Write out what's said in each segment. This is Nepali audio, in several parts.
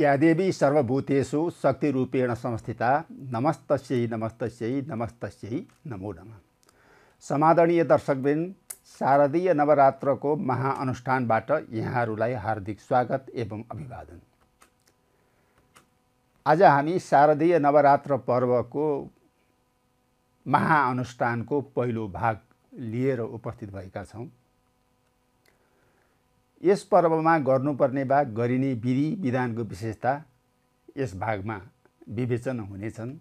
यादेवी देवी सर्वभूतेषु रूपेण संस्थिता नमस्तस्यै नमस्तस्यै नमस्तस्यै नमो नमः समादरणीय दर्शकबिन शारदीय नवरात्रको महाअनुष्ठानबाट यहाँहरूलाई हार्दिक स्वागत एवं अभिवादन आज हामी शारदीय नवरात्र पर्वको महाअनुष्ठानको पहिलो भाग लिएर उपस्थित भएका छौँ यस पर्वमा गर्नुपर्ने वा गरिने विधि विधानको विशेषता यस भागमा विवेचन हुनेछन्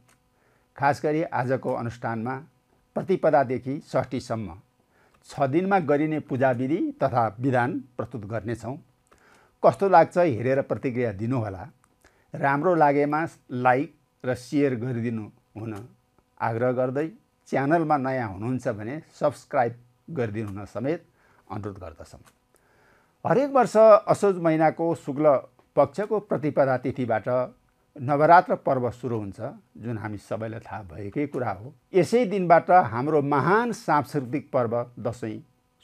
खास गरी आजको अनुष्ठानमा प्रतिपदादेखि षष्ठीसम्म छ दिनमा गरिने पूजाविधि तथा विधान प्रस्तुत गर्नेछौँ कस्तो लाग्छ हेरेर प्रतिक्रिया दिनुहोला राम्रो लागेमा लाइक र सेयर गरिदिनु हुन आग्रह गर्दै च्यानलमा नयाँ हुनुहुन्छ भने सब्सक्राइब गरिदिनु हुन समेत अनुरोध गर्दछौँ हरेक वर्ष असोज महिनाको शुक्ल पक्षको प्रतिपदा तिथिबाट नवरात्र पर्व सुरु हुन्छ जुन हामी सबैलाई थाहा भएकै कुरा हो यसै दिनबाट हाम्रो महान सांस्कृतिक पर्व दसैँ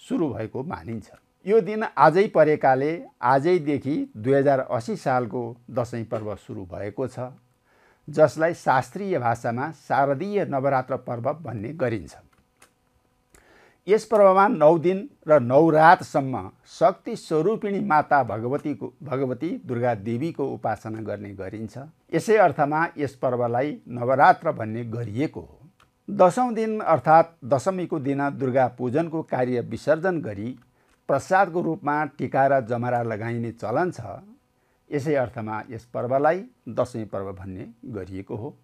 सुरु भएको मानिन्छ यो दिन आजै परेकाले आजैदेखि दुई हजार असी सालको दसैँ पर्व सुरु भएको छ जसलाई शास्त्रीय भाषामा शारदीय नवरात्र पर्व भन्ने गरिन्छ यस पर्वमा नौ दिन र नौ रातसम्म शक्ति स्वरूपिणी माता भगवतीको भगवती दुर्गा देवीको उपासना गर्ने गरिन्छ यसै अर्थमा यस पर्वलाई नवरात्र भन्ने गरिएको हो दसौँ दिन अर्थात् दशमीको दिन दुर्गा पूजनको कार्य विसर्जन गरी प्रसादको रूपमा टिका र जमरा लगाइने चलन छ यसै अर्थमा यस पर्वलाई दसैँ पर्व भन्ने गरिएको हो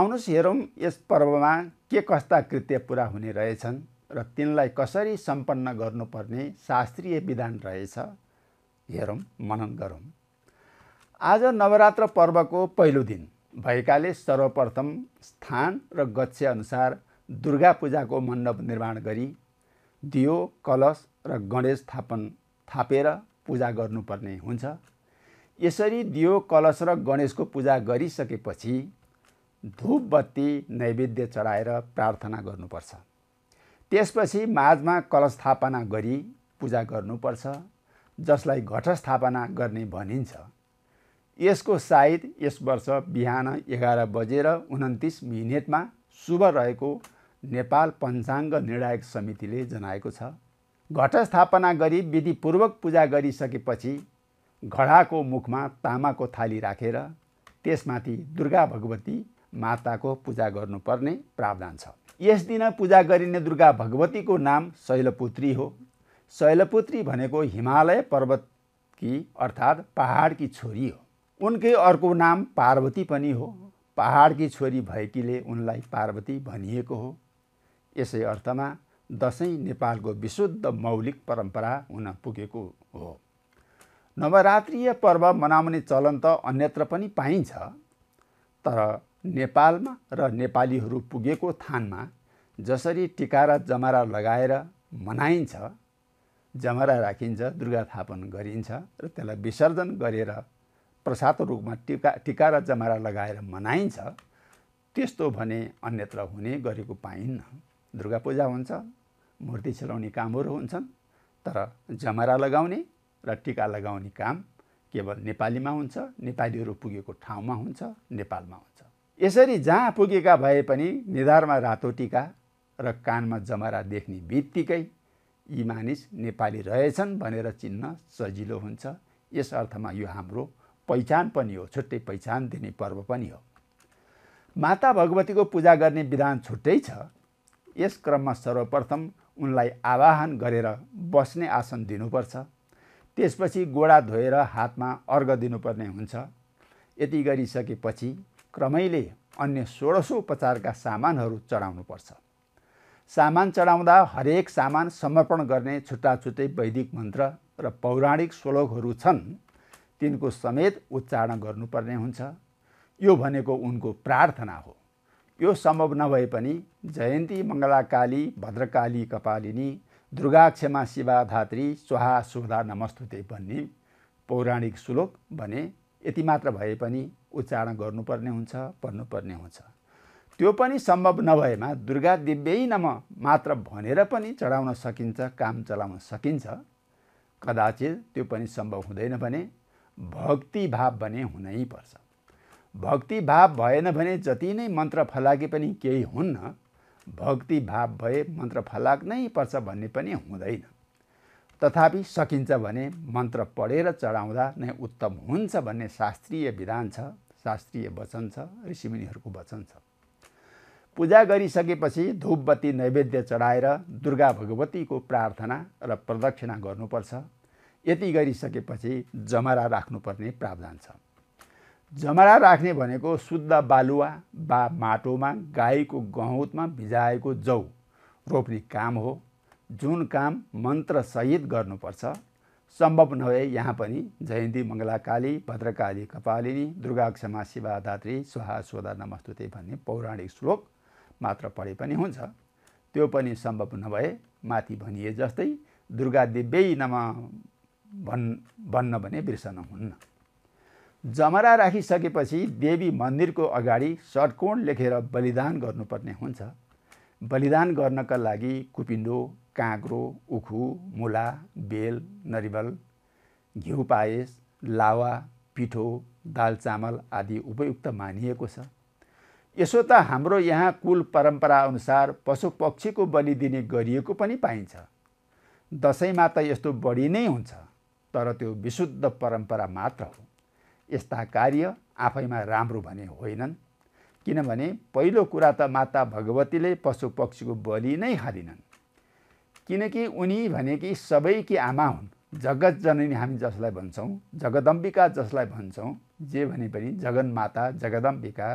आउनुहोस् हेरौँ यस पर्वमा के कस्ता कृत्य पुरा हुने रहेछन् र तिनलाई कसरी सम्पन्न गर्नुपर्ने शास्त्रीय विधान रहेछ हेरौँ मनन गरौँ आज नवरात्र पर्वको पहिलो दिन भएकाले सर्वप्रथम स्थान र अनुसार दुर्गा पूजाको मण्डप निर्माण गरी दियो कलश र गणेश थापन थापेर पूजा गर्नुपर्ने हुन्छ यसरी दियो कलश र गणेशको पूजा गरिसकेपछि धुप बत्ती नैवेद्य चढाएर प्रार्थना गर्नुपर्छ त्यसपछि माझमा स्थापना गरी पूजा गर्नुपर्छ जसलाई घट स्थापना गर्ने भनिन्छ यसको सायद यस वर्ष बिहान एघार बजेर उन्तिस मिनटमा शुभ रहेको नेपाल पञ्चाङ्ग निर्णायक समितिले जनाएको छ घटस्थापना गरी विधिपूर्वक पूजा गरिसकेपछि घडाको मुखमा तामाको थाली राखेर त्यसमाथि दुर्गा भगवती माताको पूजा गर्नुपर्ने प्रावधान छ यस दिन पूजा गरिने दुर्गा भगवतीको नाम शैलपुत्री हो शैलपुत्री भनेको हिमालय पर्वत कि अर्थात् पहाडकी छोरी हो उनकै अर्को नाम पार्वती पनि हो पहाडकी छोरी भएकीले उनलाई पार्वती भनिएको हो यसै अर्थमा दसैँ नेपालको विशुद्ध मौलिक परम्परा हुन पुगेको हो नवरात्रीय पर्व मनाउने चलन त अन्यत्र पनि पाइन्छ तर नेपालमा र नेपालीहरू पुगेको थानमा जसरी टिका र जमरा लगाएर मनाइन्छ जमरा राखिन्छ दुर्गा थापन गरिन्छ र त्यसलाई विसर्जन गरेर प्रसाद रूपमा टिका टिका र जमरा लगाएर मनाइन्छ त्यस्तो भने अन्यत्र हुने गरेको पाइन्न दुर्गा पूजा हुन्छ मूर्ति छेलाउने कामहरू हुन्छन् तर जमरा लगाउने र टिका लगाउने काम केवल नेपालीमा हुन्छ नेपालीहरू पुगेको ठाउँमा हुन्छ नेपालमा हुन्छ यसरी जहाँ पुगेका भए पनि निधारमा रातो टिका र कानमा जमरा देख्ने बित्तिकै यी मानिस नेपाली रहेछन् भनेर चिन्न सजिलो हुन्छ यस अर्थमा यो हाम्रो पहिचान पनि हो छुट्टै पहिचान दिने पर्व पनि हो माता भगवतीको पूजा गर्ने विधान छुट्टै छ यस क्रममा सर्वप्रथम उनलाई आवाहन गरेर बस्ने आसन दिनुपर्छ त्यसपछि गोडा धोएर हातमा अर्घ दिनुपर्ने हुन्छ यति गरिसकेपछि क्रमैले अन्य सोह्र सौ उपचारका सामानहरू चढाउनुपर्छ सामान चढाउँदा हरेक सामान समर्पण गर्ने छुट्टा छुट्टै वैदिक मन्त्र र पौराणिक श्लोकहरू छन् तिनको समेत उच्चारण गर्नुपर्ने हुन्छ यो भनेको उनको प्रार्थना हो यो सम्भव नभए पनि जयन्ती मङ्गलाकाली भद्रकाली कपालिनी दुर्गा क्षमा शिवा धात्री स्वाहा सुधा नमस्तुते भन्ने पौराणिक श्लोक भने यति मात्र भए पनि उच्चारण गर्नुपर्ने हुन्छ पढ्नुपर्ने हुन्छ त्यो पनि सम्भव नभएमा दुर्गा दिव्यै नम मात्र भनेर पनि चढाउन सकिन्छ काम चलाउन सकिन्छ कदाचित त्यो पनि सम्भव हुँदैन भने भक्तिभाव भने हुनै पर्छ भक्तिभाव भएन भने जति नै मन्त्र फलाके पनि केही हुन्न भक्तिभाव भए मन्त्र फलाक्नै पर्छ भन्ने पनि हुँदैन तथापि सकिन्छ भने मन्त्र पढेर चढाउँदा नै उत्तम हुन्छ भन्ने शास्त्रीय विधान छ शास्त्रीय वचन छ ऋषिमुनिहरूको वचन छ पूजा गरिसकेपछि धुपबत्ती नैवेद्य चढाएर दुर्गा भगवतीको प्रार्थना र प्रदक्षिणा गर्नुपर्छ यति गरिसकेपछि जमरा राख्नुपर्ने प्रावधान छ जमरा राख्ने भनेको शुद्ध बालुवा वा माटोमा गाईको गहुँतमा भिजाएको जौ रोप्ने काम हो जुन काम मन्त्र मन्त्रसहित गर्नुपर्छ सम्भव नभए यहाँ पनि जयन्ती मङ्गलाकाली भद्रकाली कपालिनी दुर्गा क्षमा शिवा धात्री स्वाहा स्वदा नमस्तुते भन्ने पौराणिक श्लोक मात्र पढे पनि हुन्छ त्यो पनि सम्भव नभए माथि भनिए जस्तै दुर्गा दिव्यै नम भन् भन्न भने बिर्सन हुन्न जमरा राखिसकेपछि देवी मन्दिरको अगाडि सटकोण लेखेर बलिदान गर्नुपर्ने हुन्छ बलिदान गर्नका लागि कुपिन्डो काँक्रो उखु मुला बेल नरिवल घिउ पायस लावा पिठो दाल चामल आदि उपयुक्त मानिएको छ यसो त हाम्रो यहाँ कुल परम्परा अनुसार पशु पक्षीको बलि दिने गरिएको पनि पाइन्छ दसैँमा त यस्तो बढी नै हुन्छ तर त्यो विशुद्ध परम्परा मात्र हो यस्ता कार्य आफैमा राम्रो भने होइनन् किनभने पहिलो कुरा त माता भगवतीले पशु पक्षीको बलि नै हालिनन् किनकि उनी भनेकी सबैकी आमा हुन् जगत जननी हामी जसलाई भन्छौँ जगदम्बिका जसलाई भन्छौँ जे भने पनि जगन्माता जगदम्बिका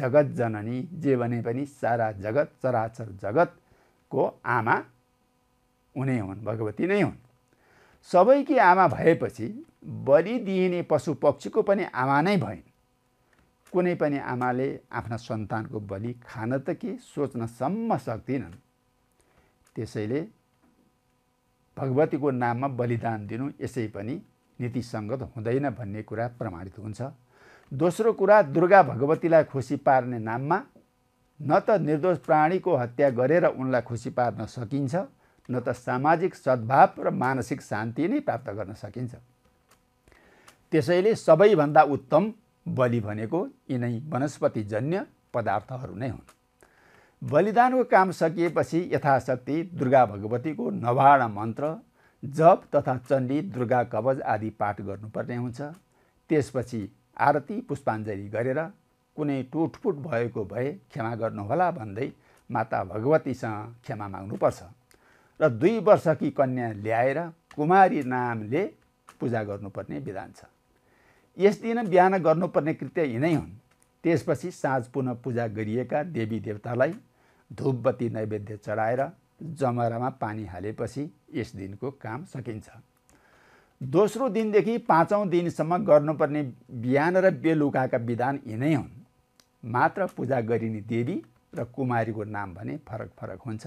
जगत जननी जे भने पनि सारा जगत चराचर जगतको आमा उनी हुन् भगवती नै हुन् सबैकी आमा भएपछि बलि दिइने पशु पक्षीको पनि आमा नै भइन् कुनै पनि आमाले आफ्ना सन्तानको बलि खान त के सोच्नसम्म सक्दिनन् त्यसैले भगवतीको नाममा बलिदान दिनु यसै पनि नीतिसङ्गत हुँदैन भन्ने कुरा प्रमाणित हुन्छ दोस्रो कुरा दुर्गा भगवतीलाई खुसी पार्ने नाममा न त निर्दोष प्राणीको हत्या गरेर उनलाई खुसी पार्न सकिन्छ न त सामाजिक सद्भाव र मानसिक शान्ति नै प्राप्त गर्न सकिन्छ त्यसैले सबैभन्दा उत्तम बलि भनेको यिनै वनस्पतिजन्य पदार्थहरू नै हुन् बलिदानको काम सकिएपछि यथाशक्ति दुर्गा भगवतीको नभाडा मन्त्र जप तथा चण्डी दुर्गा कवच आदि पाठ गर्नुपर्ने हुन्छ त्यसपछि आरती पुष्पाञ्जली गरेर कुनै टुटफुट भएको भए क्षमा गर्नुहोला भन्दै माता भगवतीसँग क्षमा माग्नुपर्छ र दुई वर्षकी कन्या ल्याएर कुमारी नामले पूजा गर्नुपर्ने विधान छ यस दिन बिहान गर्नुपर्ने कृत्य यिनै हुन् त्यसपछि साँझ पुनः पूजा गरिएका देवी देवतालाई धुपबत्ती नैवेद्य चढाएर जमरामा पानी हालेपछि यस दिनको काम सकिन्छ दोस्रो दिनदेखि पाँचौँ दिनसम्म गर्नुपर्ने बिहान र बेलुकाका विधान यिनै हुन् मात्र पूजा गरिने देवी र कुमारीको नाम भने फरक फरक हुन्छ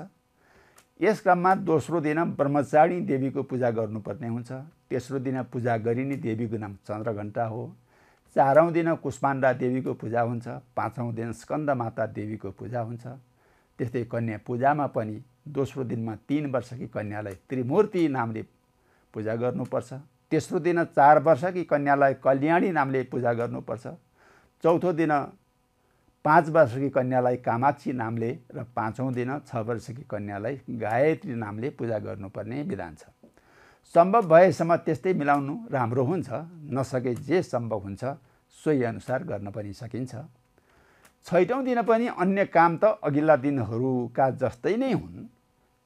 यस क्रममा दोस्रो दिन ब्रह्मचारिणी देवीको पूजा गर्नुपर्ने हुन्छ तेस्रो दिन पूजा गरिने देवीको नाम चन्द्रघण्टा हो चारौँ दिन कुष्माण्डा देवीको पूजा हुन्छ पाँचौँ दिन स्कन्दमाता देवीको पूजा हुन्छ त्यस्तै कन्या पूजामा पनि दोस्रो दिनमा तिन वर्षकी कन्यालाई त्रिमूर्ति नामले पूजा गर्नुपर्छ तेस्रो दिन चार वर्षकी कन्यालाई कल्याणी नामले पूजा गर्नुपर्छ चौथो दिन पाँच वर्षकी कन्यालाई कामाक्षी नामले र पाँचौँ दिन छ वर्षकी कन्यालाई गायत्री नामले पूजा गर्नुपर्ने विधान छ सम्भव भएसम्म त्यस्तै मिलाउनु राम्रो हुन्छ नसके जे सम्भव हुन्छ सोही अनुसार गर्न पनि सकिन्छ छैटौँ दिन पनि अन्य काम त अघिल्ला दिनहरूका जस्तै नै हुन्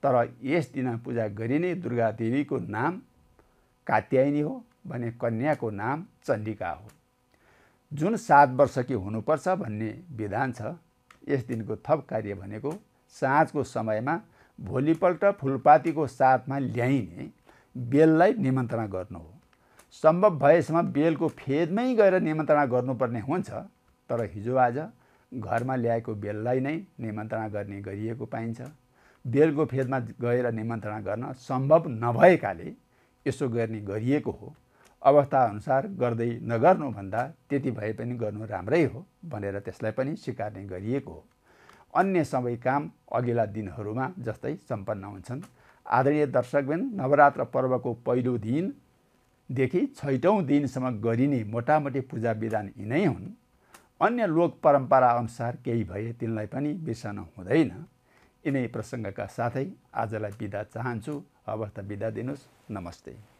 तर यस दिन पूजा गरिने दुर्गा देवीको नाम कात्यायनी हो भने कन्याको नाम चण्डिका हो जुन सात वर्षकी हुनुपर्छ भन्ने विधान छ यस दिनको थप कार्य भनेको साँझको समयमा भोलिपल्ट फुलपातीको साथमा ल्याइने बेललाई निमन्त्रणा गर्नु हो सम्भव भएसम्म बेलको फेदमै गएर निमन्त्रणा गर्नुपर्ने हुन्छ तर हिजोआज घरमा ल्याएको बेललाई नै निमन्त्रणा गर्ने गरिएको पाइन्छ बेलको फेदमा गएर निमन्त्रणा गर्न सम्भव नभएकाले यसो गर्ने गरिएको हो अवस्थाअनुसार गर्दै नगर्नुभन्दा त्यति भए पनि गर्नु राम्रै हो भनेर त्यसलाई पनि स्वीकार्ने गरिएको हो अन्य सबै काम अघिल्ला दिनहरूमा जस्तै सम्पन्न हुन्छन् आदरणीय दर्शकबिन नवरात्र पर्वको पहिलो दिनदेखि छैटौँ दिनसम्म गरिने मोटामोटी पूजा विधान यिनै हुन् अन्य लोक परम्परा अनुसार केही भए तिनलाई पनि बिर्सन हुँदैन यिनै प्रसङ्गका साथै आजलाई बिदा चाहन्छु अवस्था बिदा दिनुहोस् नमस्ते